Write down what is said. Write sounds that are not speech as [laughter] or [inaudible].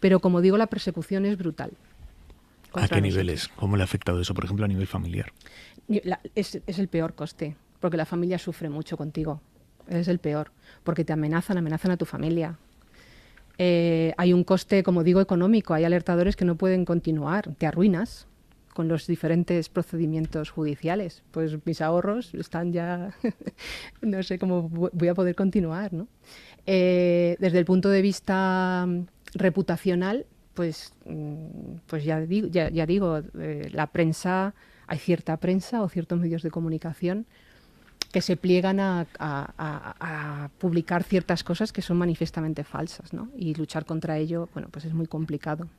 Pero como digo, la persecución es brutal. ¿A qué niveles? ¿Cómo le ha afectado eso, por ejemplo, a nivel familiar? es, el peor coste, porque la familia sufre mucho contigo. Es el peor, porque te amenazan, amenazan a tu familia, eh, hay un coste, como digo, económico. Hay alertadores que no pueden continuar. Te arruinas con los diferentes procedimientos judiciales. Pues mis ahorros están ya, [laughs] no sé cómo voy a poder continuar. ¿no? Eh, desde el punto de vista reputacional, pues, mm, pues ya digo, ya, digo eh, la prensa, hay cierta prensa o ciertos medios de comunicación que se pliegan a, publicar ciertas cosas que son manifiestamente falsas, ¿no? Y luchar contra ello, bueno, pues es muy complicado.